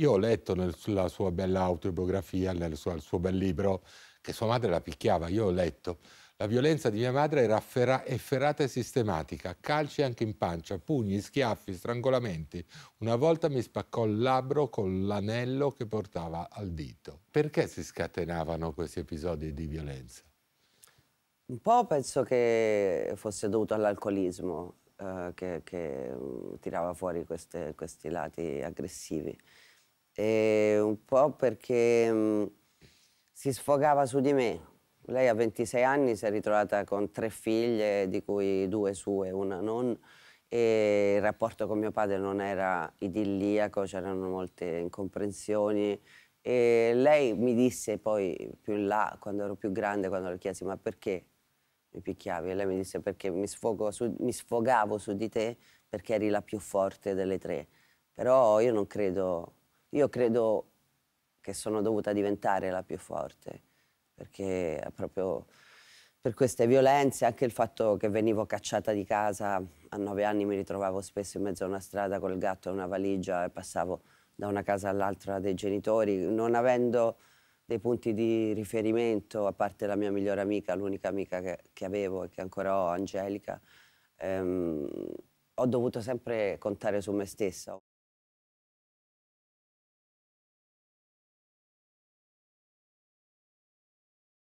Io ho letto nella sua bella autobiografia, nel suo, suo bel libro, che sua madre la picchiava, io ho letto. La violenza di mia madre era efferrata e sistematica, calci anche in pancia, pugni, schiaffi, strangolamenti. Una volta mi spaccò il labbro con l'anello che portava al dito. Perché si scatenavano questi episodi di violenza? Un po' penso che fosse dovuto all'alcolismo eh, che, che, mm, tirava fuori queste, questi lati aggressivi e eh, un po' perché mm, si sfogava su di me. Lei a 26 anni si è ritrovata con tre figlie, di cui due sue, una non, e il rapporto con mio padre non era idilliaco, c'erano molte incomprensioni. E lei mi disse poi più in là, quando ero più grande, quando le chiesi ma perché mi picchiavi? E lei mi disse perché mi, su, mi sfogavo su di te perché eri la più forte delle tre. Però io non credo io credo che sono dovuta diventare la più forte, perché proprio per queste violenze, anche il fatto che venivo cacciata di casa, a nove anni mi ritrovavo spesso in mezzo a una strada col gatto e una valigia e passavo da una casa all'altra dei genitori, non avendo dei punti di riferimento, a parte la mia migliore amica, l'unica amica che, che, avevo e che ancora ho, Angelica, ehm, ho dovuto sempre contare su me stessa.